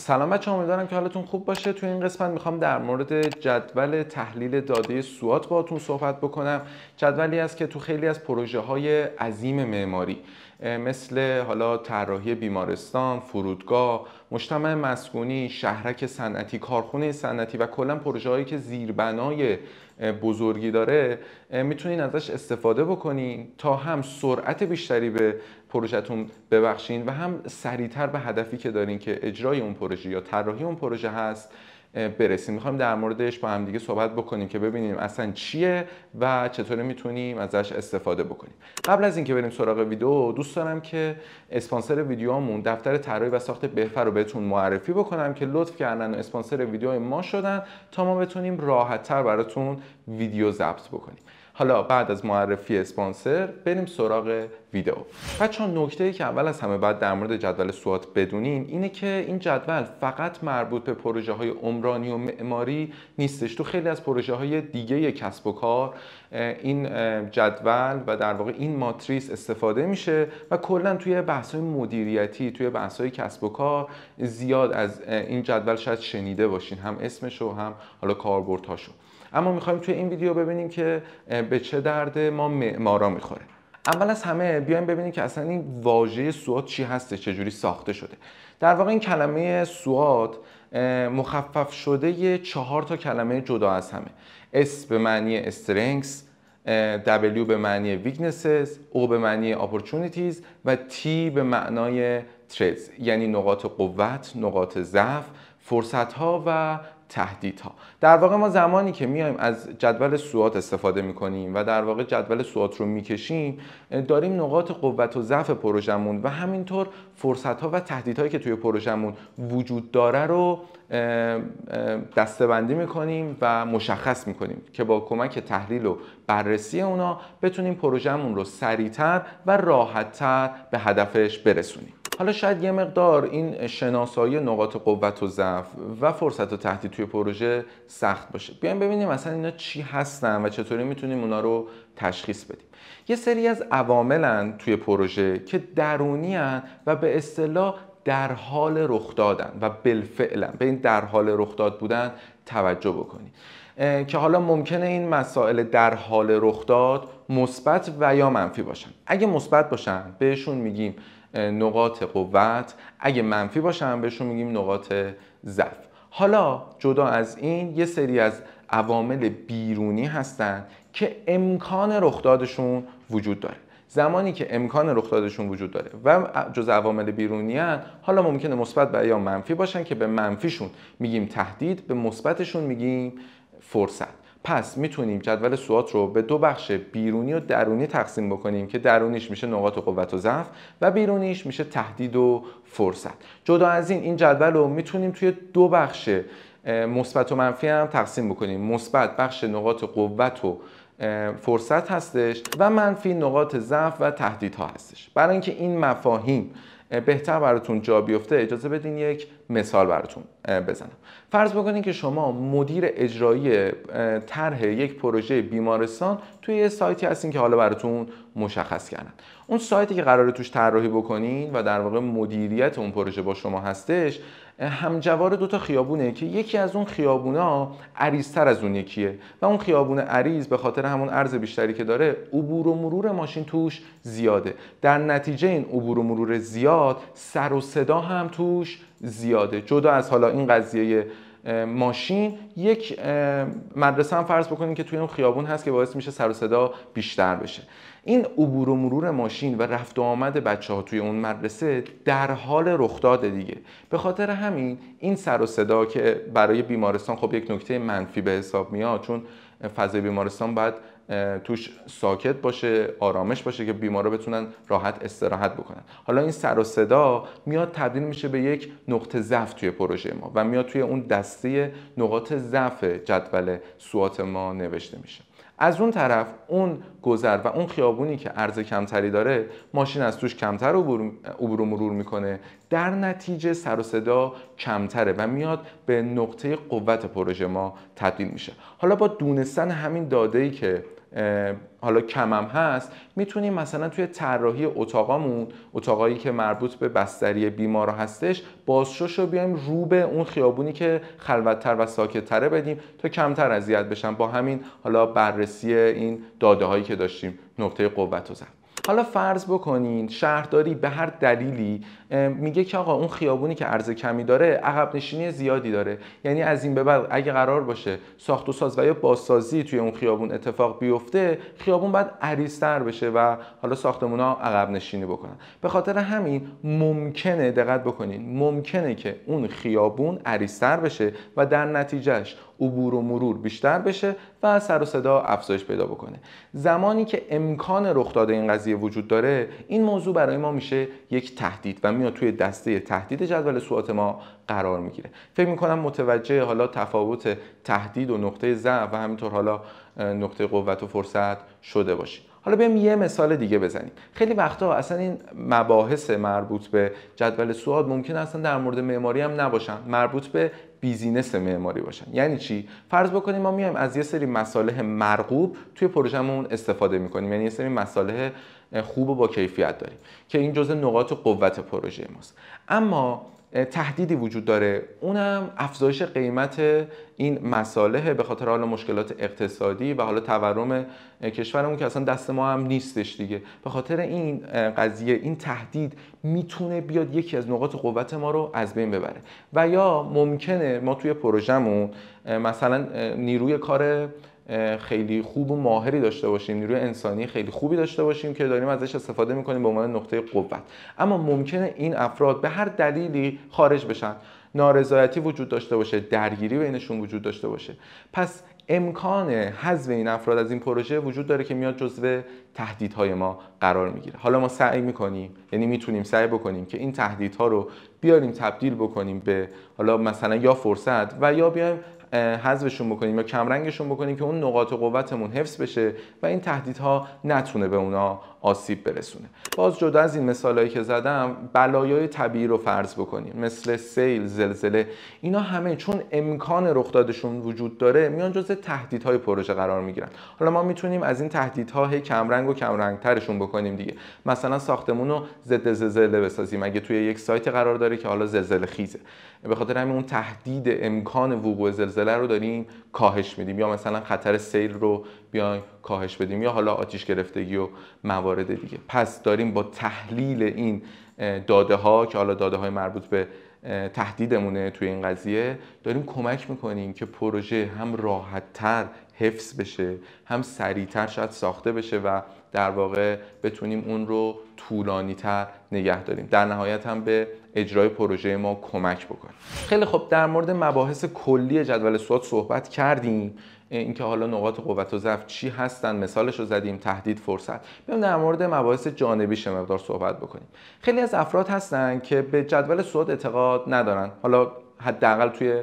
سلام بچه‌ها امیدوارم که حالتون خوب باشه تو این قسمت میخوام در مورد جدول تحلیل داده سوات باهاتون صحبت بکنم جدولی است که تو خیلی از پروژه های عظیم معماری مثل حالا طراحی بیمارستان، فرودگاه، مجتمع مسکونی، شهرک صنعتی، کارخونه صنعتی و کلا پروژه هایی که زیربنای بزرگی داره میتونین ازش استفاده بکنین تا هم سرعت بیشتری به پروژهتون ببخشین و هم سریعتر به هدفی که دارین که اجرای اون پروژه یا طراحی اون پروژه هست برسیم میخوایم در موردش با هم دیگه صحبت بکنیم که ببینیم اصلا چیه و چطوری میتونیم ازش استفاده بکنیم قبل از اینکه بریم سراغ ویدیو دوست دارم که اسپانسر ویدیوامون دفتر طراحی و ساخت بهفر رو بهتون معرفی بکنم که لطف کردن و اسپانسر ویدیو ما شدن تا ما بتونیم راحتتر براتون ویدیو ضبط بکنیم حالا بعد از معرفی اسپانسر بریم سراغ ویدیو بچه نکته ای که اول از همه باید در مورد جدول سوات بدونین اینه که این جدول فقط مربوط به پروژه های عمرانی و معماری نیستش تو خیلی از پروژه های دیگه کسب و کار این جدول و در واقع این ماتریس استفاده میشه و کلا توی بحث های مدیریتی توی بحث های کسب و کار زیاد از این جدول شاید شنیده باشین هم اسمش و هم حالا کاربردهاشو اما میخوایم توی این ویدیو ببینیم که به چه درد ما معمارا میخوره اول از همه بیایم ببینیم که اصلا این واژه سواد چی هسته چجوری ساخته شده در واقع این کلمه سواد مخفف شده یه چهار تا کلمه جدا از همه S به معنی استرنگس W به معنی ویکنسز O به معنی Opportunities و T به معنای تریز یعنی نقاط قوت، نقاط ضعف، فرصت ها و تهدیدها در واقع ما زمانی که میایم از جدول سوات استفاده میکنیم و در واقع جدول سوات رو میکشیم داریم نقاط قوت و ضعف پروژمون و همینطور فرصت ها و تهدیدهایی که توی پروژمون وجود داره رو دستبندی میکنیم و مشخص میکنیم که با کمک تحلیل و بررسی اونا بتونیم پروژمون رو سریعتر و راحتتر به هدفش برسونیم حالا شاید یه مقدار این شناسایی نقاط قوت و ضعف و فرصت و تهدید توی پروژه سخت باشه بیایم ببینیم اصلا اینا چی هستن و چطوری میتونیم اونا رو تشخیص بدیم یه سری از عواملن توی پروژه که درونی و به اصطلاح در حال رخ دادن و بالفعلن به این در حال رخ داد بودن توجه بکنید که حالا ممکنه این مسائل در حال رخداد مثبت و یا منفی باشن اگه مثبت باشن بهشون میگیم نقاط قوت اگه منفی باشن بهشون میگیم نقاط ضعف حالا جدا از این یه سری از عوامل بیرونی هستند که امکان رخدادشون وجود داره زمانی که امکان رخدادشون وجود داره و جز عوامل بیرونی هن، حالا ممکنه مثبت و یا منفی باشن که به منفیشون میگیم تهدید به مثبتشون میگیم فرصت پس میتونیم جدول سوات رو به دو بخش بیرونی و درونی تقسیم بکنیم که درونیش میشه نقاط قوت و ضعف و بیرونیش میشه تهدید و فرصت جدا از این این جدول رو میتونیم توی دو بخش مثبت و منفی هم تقسیم بکنیم مثبت بخش نقاط قوت و فرصت هستش و منفی نقاط ضعف و تهدیدها هستش برای اینکه این مفاهیم بهتر براتون جا بیفته اجازه بدین یک مثال براتون بزنم فرض بکنید که شما مدیر اجرایی طرح یک پروژه بیمارستان توی یه سایتی هستین که حالا براتون مشخص کردن اون سایتی که قراره توش طراحی بکنین و در واقع مدیریت اون پروژه با شما هستش همجوار دو تا خیابونه که یکی از اون خیابونا عریضتر از اون یکیه و اون خیابون عریض به خاطر همون عرض بیشتری که داره عبور و مرور ماشین توش زیاده در نتیجه این عبور و مرور زیاد سر و صدا هم توش زیاده جدا از حالا این قضیه ماشین یک مدرسه هم فرض بکنید که توی اون خیابون هست که باعث میشه سر و صدا بیشتر بشه این عبور و مرور ماشین و رفت و آمد بچه ها توی اون مدرسه در حال رخداد دیگه به خاطر همین این سر و صدا که برای بیمارستان خب یک نکته منفی به حساب میاد چون فضای بیمارستان باید توش ساکت باشه آرامش باشه که بیمارا بتونن راحت استراحت بکنن حالا این سر و صدا میاد تبدیل میشه به یک نقطه ضعف توی پروژه ما و میاد توی اون دسته نقاط ضعف جدول سوات ما نوشته میشه از اون طرف اون گذر و اون خیابونی که عرض کمتری داره ماشین از توش کمتر عبور و مرور میکنه در نتیجه سر و صدا کمتره و میاد به نقطه قوت پروژه ما تبدیل میشه حالا با دونستن همین داده ای که حالا کمم هست میتونیم مثلا توی طراحی اتاقامون اتاقایی که مربوط به بستری بیمار هستش بازشوش رو بیایم رو به اون خیابونی که خلوتتر و ساکتتره بدیم تا کمتر اذیت بشن با همین حالا بررسی این داده هایی که داشتیم نقطه قوت و زد حالا فرض بکنین شهرداری به هر دلیلی میگه که آقا اون خیابونی که عرض کمی داره عقب نشینی زیادی داره یعنی از این به بعد اگه قرار باشه ساخت و ساز و یا بازسازی توی اون خیابون اتفاق بیفته خیابون باید عریضتر بشه و حالا ساختمون ها عقب نشینی بکنن به خاطر همین ممکنه دقت بکنین ممکنه که اون خیابون عریضتر بشه و در نتیجهش عبور و مرور بیشتر بشه و سر و صدا افزایش پیدا بکنه زمانی که امکان رخ داده این قضیه وجود داره این موضوع برای ما میشه یک تهدید و میاد توی دسته تهدید جدول سوات ما قرار میگیره فکر میکنم متوجه حالا تفاوت تهدید و نقطه ضعف و همینطور حالا نقطه قوت و فرصت شده باشید حالا بیایم یه مثال دیگه بزنیم خیلی وقتا اصلا این مباحث مربوط به جدول سواد ممکن اصلا در مورد معماری هم نباشن مربوط به بیزینس معماری باشن یعنی چی فرض بکنیم ما میایم از یه سری مصالح مرغوب توی پروژهمون استفاده میکنیم یعنی یه سری مصالح خوب و با کیفیت داریم که این جزء نقاط قوت پروژه ماست اما تهدیدی وجود داره اونم افزایش قیمت این مساله به خاطر حالا مشکلات اقتصادی و حالا تورم کشورمون که اصلا دست ما هم نیستش دیگه به خاطر این قضیه این تهدید میتونه بیاد یکی از نقاط قوت ما رو از بین ببره و یا ممکنه ما توی پروژمون مثلا نیروی کار خیلی خوب و ماهری داشته باشیم نیروی انسانی خیلی خوبی داشته باشیم که داریم ازش استفاده میکنیم به عنوان نقطه قوت اما ممکنه این افراد به هر دلیلی خارج بشن نارضایتی وجود داشته باشه درگیری بینشون وجود داشته باشه پس امکان حذف این افراد از این پروژه وجود داره که میاد جزو تهدیدهای ما قرار میگیره حالا ما سعی میکنیم یعنی میتونیم سعی بکنیم که این تهدیدها رو بیاریم تبدیل بکنیم به حالا مثلا یا فرصت و یا بیایم حذفشون بکنیم یا کمرنگشون بکنیم که اون نقاط قوتمون حفظ بشه و این تهدیدها نتونه به اونا آسیب برسونه باز جدا از این مثالهایی که زدم بلایای طبیعی رو فرض بکنیم مثل سیل زلزله اینا همه چون امکان رخ دادشون وجود داره میان جزء تهدیدهای پروژه قرار میگیرن حالا ما میتونیم از این تهدیدها هی کمرنگ و کمرنگترشون بکنیم دیگه مثلا ساختمون رو ضد زلزله بسازیم اگه توی یک سایت قرار داره که حالا زلزله خیزه به خاطر همین اون تهدید امکان وقوع زلزله رو داریم کاهش میدیم یا مثلا خطر سیل رو بیایم کاهش بدیم یا حالا آتیش گرفتگی و موارد دیگه پس داریم با تحلیل این داده ها که حالا داده های مربوط به تهدیدمونه توی این قضیه داریم کمک میکنیم که پروژه هم راحتتر حفظ بشه هم سریعتر شاید ساخته بشه و در واقع بتونیم اون رو طولانی تر نگه داریم در نهایت هم به اجرای پروژه ما کمک بکنیم خیلی خب در مورد مباحث کلی جدول سواد صحبت کردیم اینکه حالا نقاط قوت و ضعف چی هستن مثالش رو زدیم تهدید فرصت بیام در مورد مباحث جانبیش مقدار صحبت بکنیم خیلی از افراد هستن که به جدول سواد اعتقاد ندارن حالا حداقل توی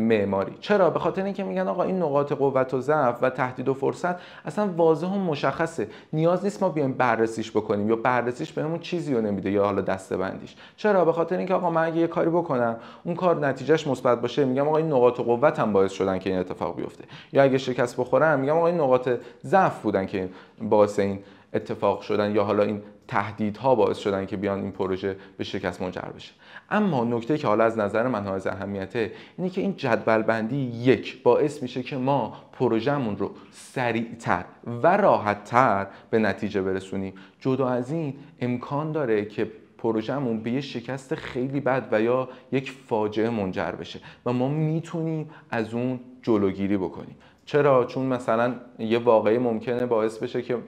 معماری چرا به خاطر اینکه میگن آقا این نقاط قوت و ضعف و تهدید و فرصت اصلا واضح و مشخصه نیاز نیست ما بیایم بررسیش بکنیم یا بررسیش بهمون چیزی رو نمیده یا حالا دسته بندیش چرا به خاطر اینکه آقا من اگه یه کاری بکنم اون کار نتیجهش مثبت باشه میگم آقا این نقاط قوت هم باعث شدن که این اتفاق بیفته یا اگه شکست بخورم میگم آقا این نقاط ضعف بودن که باعث این اتفاق شدن یا حالا این تهدیدها باعث شدن که بیان این پروژه به شکست منجر بشه اما نکته که حالا از نظر من از اهمیته اینه که این جدول بندی یک باعث میشه که ما پروژمون رو سریعتر و راحتتر به نتیجه برسونیم جدا از این امکان داره که پروژمون به یه شکست خیلی بد و یا یک فاجعه منجر بشه و ما میتونیم از اون جلوگیری بکنیم چرا چون مثلا یه واقعی ممکنه باعث بشه که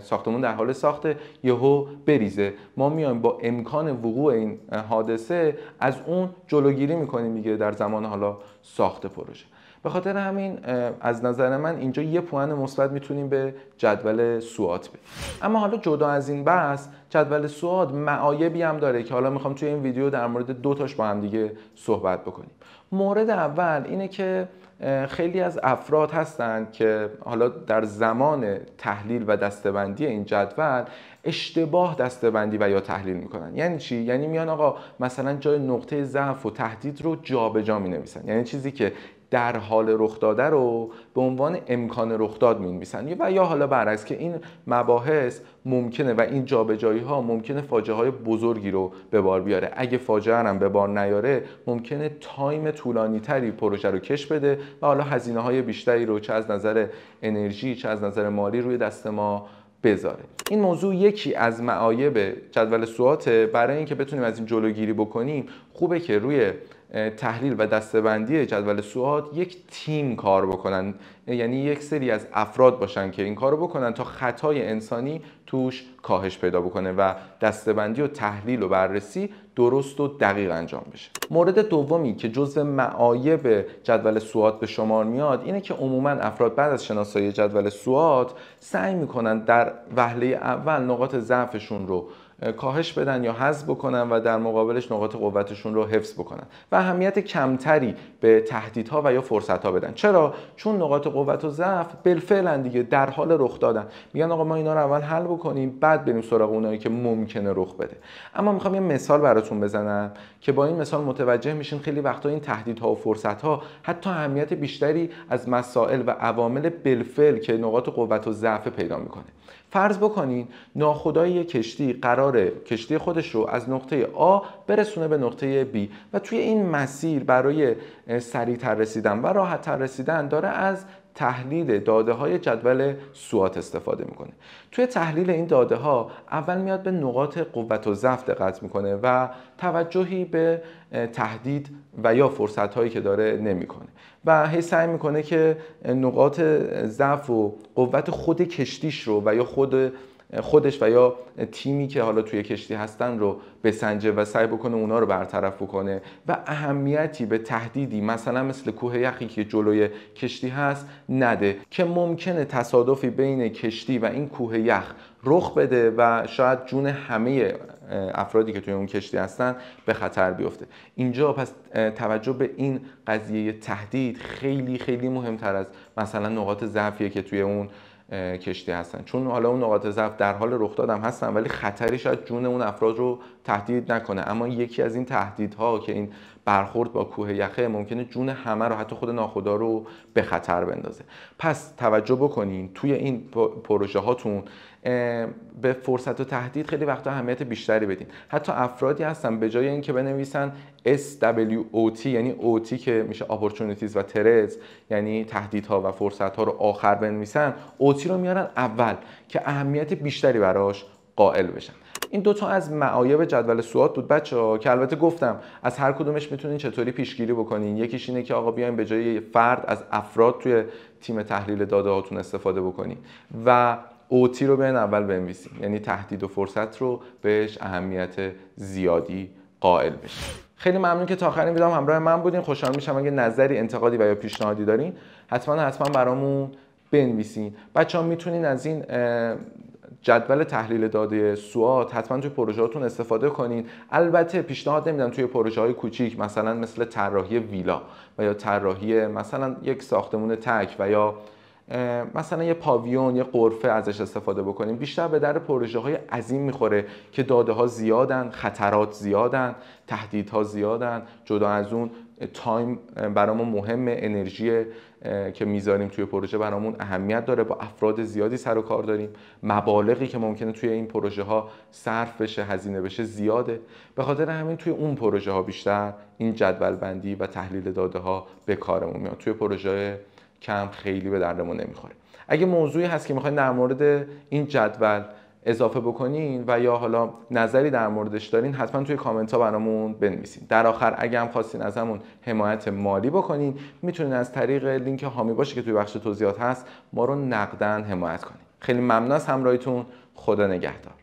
ساختمون در حال ساخت یهو بریزه ما میایم با امکان وقوع این حادثه از اون جلوگیری میکنیم دیگه در زمان حالا ساخت پروژه به خاطر همین از نظر من اینجا یه پوان مثبت میتونیم به جدول سوات بدیم اما حالا جدا از این بحث جدول سواد معایبی هم داره که حالا میخوام توی این ویدیو در مورد دو تاش با هم دیگه صحبت بکنیم مورد اول اینه که خیلی از افراد هستند که حالا در زمان تحلیل و دستبندی این جدول اشتباه دستبندی و یا تحلیل میکنن یعنی چی یعنی میان آقا مثلا جای نقطه ضعف و تهدید رو جابجا می یعنی چیزی که در حال رخ داده رو به عنوان امکان رخداد می نویسن و یا حالا برعکس که این مباحث ممکنه و این جابجایی ها ممکنه فاجعه های بزرگی رو به بار بیاره اگه فاجعه هم به بار نیاره ممکنه تایم طولانی تری پروژه رو کش بده و حالا هزینه های بیشتری رو چه از نظر انرژی چه از نظر مالی روی دست ما بذاره این موضوع یکی از معایب جدول سوات برای اینکه بتونیم از این جلوگیری بکنیم خوبه که روی تحلیل و دستبندی جدول سواد یک تیم کار بکنن یعنی یک سری از افراد باشن که این کارو بکنن تا خطای انسانی توش کاهش پیدا بکنه و دستبندی و تحلیل و بررسی درست و دقیق انجام بشه مورد دومی که جزء معایب جدول سوات به شمار میاد اینه که عموما افراد بعد از شناسایی جدول سوات سعی میکنن در وهله اول نقاط ضعفشون رو کاهش بدن یا حذف بکنن و در مقابلش نقاط قوتشون رو حفظ بکنن و اهمیت کمتری به تهدیدها و یا فرصتها بدن چرا چون نقاط قوت و ضعف بالفعل دیگه در حال رخ دادن میگن آقا ما اینا رو اول حل بکنیم بعد بریم سراغ اونایی که ممکنه رخ بده اما میخوام یه مثال براتون بزنم که با این مثال متوجه میشین خیلی وقتا این تهدیدها و فرصتها حتی اهمیت بیشتری از مسائل و عوامل بالفعل که نقاط قوت و ضعف پیدا میکنه فرض بکنین ناخدای کشتی قرار کشتی خودش رو از نقطه آ برسونه به نقطه B و توی این مسیر برای سریعتر رسیدن و راحتتر رسیدن داره از تحلیل داده های جدول سوات استفاده میکنه توی تحلیل این داده ها اول میاد به نقاط قوت و ضعف دقت میکنه و توجهی به تهدید و یا فرصت هایی که داره نمیکنه و هی سعی میکنه که نقاط ضعف و قوت خود کشتیش رو و یا خود خودش و یا تیمی که حالا توی کشتی هستن رو بسنجه و سعی بکنه اونا رو برطرف بکنه و اهمیتی به تهدیدی مثلا مثل کوه یخی که جلوی کشتی هست نده که ممکنه تصادفی بین کشتی و این کوه یخ رخ بده و شاید جون همه افرادی که توی اون کشتی هستن به خطر بیفته اینجا پس توجه به این قضیه تهدید خیلی خیلی مهمتر از مثلا نقاط ضعفیه که توی اون کشتی هستن چون حالا اون نقاط ضعف در حال رخ دادم هستن ولی خطری شاید جون اون افراد رو تهدید نکنه اما یکی از این تهدیدها که این برخورد با کوه یخه ممکنه جون همه رو حتی خود ناخدا رو به خطر بندازه پس توجه بکنین توی این پروژه هاتون به فرصت و تهدید خیلی وقتا اهمیت بیشتری بدین حتی افرادی هستن به جای اینکه بنویسن SWOT یعنی OT که میشه opportunities و threats یعنی تهدیدها و ها رو آخر بنویسن OT رو میارن اول که اهمیت بیشتری براش قائل بشن این دوتا از معایب جدول سوات بود بچه ها که البته گفتم از هر کدومش میتونین چطوری پیشگیری بکنین یکیش اینه که آقا بیاین به جای فرد از افراد توی تیم تحلیل داده هاتون استفاده بکنین و اوتی رو بیاین اول بنویسیم یعنی تهدید و فرصت رو بهش اهمیت زیادی قائل بشیم خیلی ممنون که تا آخرین ویدیو همراه من بودین خوشحال میشم اگه نظری انتقادی و یا پیشنهادی دارین حتما حتما برامون بنویسین بچه ها میتونین از این جدول تحلیل داده سوات حتما توی هاتون استفاده کنین البته پیشنهاد نمیدم توی پروژه های کوچیک مثلا مثل طراحی ویلا و یا طراحی مثلا یک ساختمون تک و یا مثلا یه پاویون یه قرفه ازش استفاده بکنیم بیشتر به در پروژه های عظیم میخوره که داده ها زیادن خطرات زیادن تهدیدها زیادن جدا از اون تایم برامون مهمه انرژی که میذاریم توی پروژه برامون اهمیت داره با افراد زیادی سر و کار داریم مبالغی که ممکنه توی این پروژه ها صرف بشه هزینه بشه زیاده به خاطر همین توی اون پروژه ها بیشتر این جدول بندی و تحلیل داده ها به کارمون میاد توی پروژه کم خیلی به دردمون نمیخوره اگه موضوعی هست که میخواین در مورد این جدول اضافه بکنین و یا حالا نظری در موردش دارین حتما توی کامنت ها برامون بنویسین در آخر اگه هم خواستین از همون حمایت مالی بکنین میتونین از طریق لینک هامی باشه که توی بخش توضیحات هست ما رو نقدن حمایت کنین خیلی ممنون از همراهیتون خدا نگهدار